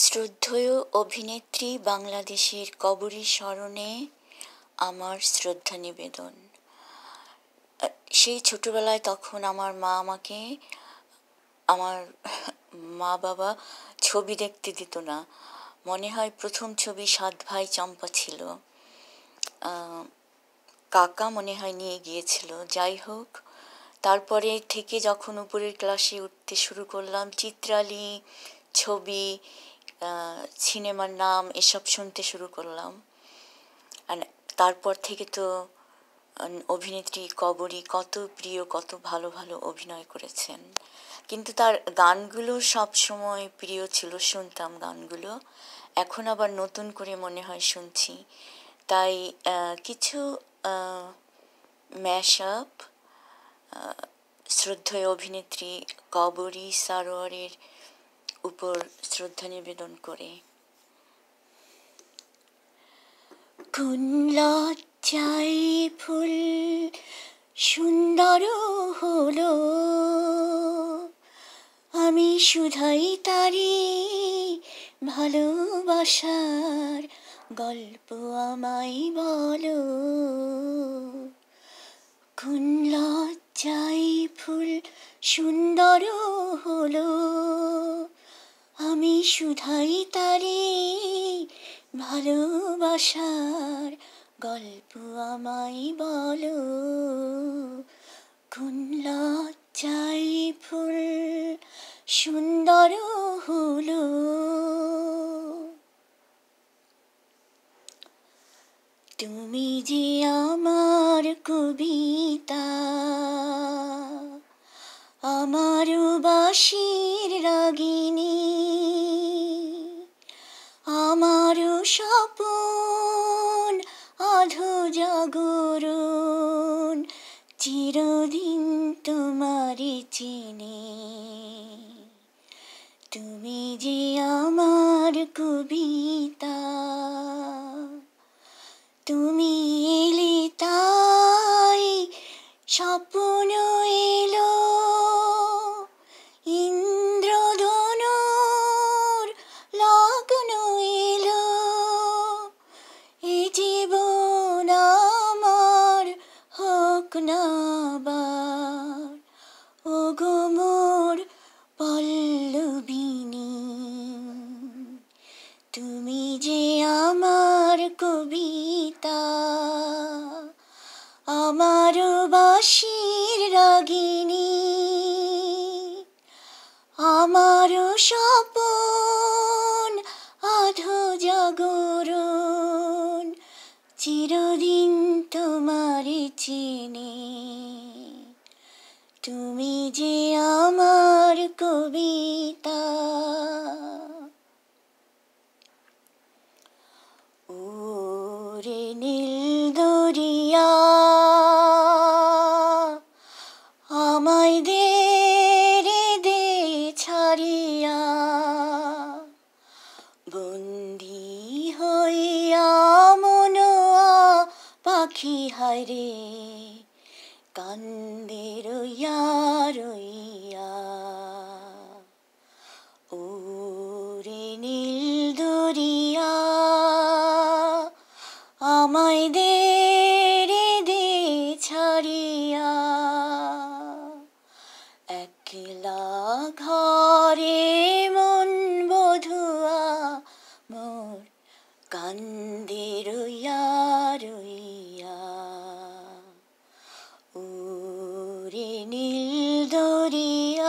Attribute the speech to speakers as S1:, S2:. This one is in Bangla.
S1: শ্রদ্ধেয় অভিনেত্রী বাংলাদেশের কবরী স্মরণে আমার শ্রদ্ধা নিবেদন সেই ছোটোবেলায় তখন আমার মা আমাকে আমার মা বাবা ছবি দেখতে দিত না মনে হয় প্রথম ছবি সাত ভাই চম্পা ছিল কাকা মনে হয় নিয়ে গিয়েছিল যাই হোক তারপরে থেকে যখন উপরের ক্লাসে উঠতে শুরু করলাম চিত্রালী ছবি সিনেমার নাম এসব শুনতে শুরু করলাম আর তারপর থেকে তো অভিনেত্রী কবরী কত প্রিয় কত ভালো ভালো অভিনয় করেছেন কিন্তু তার গানগুলো সব সময় প্রিয় ছিল শুনতাম গানগুলো এখন আবার নতুন করে মনে হয় শুনছি তাই কিছু ম্যাশ আপ শ্রদ্ধেয় অভিনেত্রী কবরী সারোয়ারের উপর শ্রদ্ধা নিবেদন করে
S2: কোন লজ্জায় ফুল সুন্দর হলো আমি শুধাই তারি ভালোবাসার গল্প আমায় বলো কোন লজ্জায় ফুল সুন্দর হলো আমি শুধাই তারে ভালোবাসার গল্প আমায় বলো কোন লজ্জাই ফুল সুন্দর হলো তুমি যে আমার কবিতা আমার বাসির রাগিনী সপন অধ জাগরণ চিরদিন তোমারি চিনি তুমি যে আমার কবিতা তুমি এলে তাই সপন এলো কবিতা আমার বাসির রাগিনী আমার সপন আধ জাগরণ চিরদিন তোমার চিনি তুমি যে আমার কবিতা নীল দরিয়া আমায় দে রে দে ছাড়িয়া বন্দি হইয়া মনোয়া পাখি হারে কান্দে রইয়া রইয়া 暮ドリ緑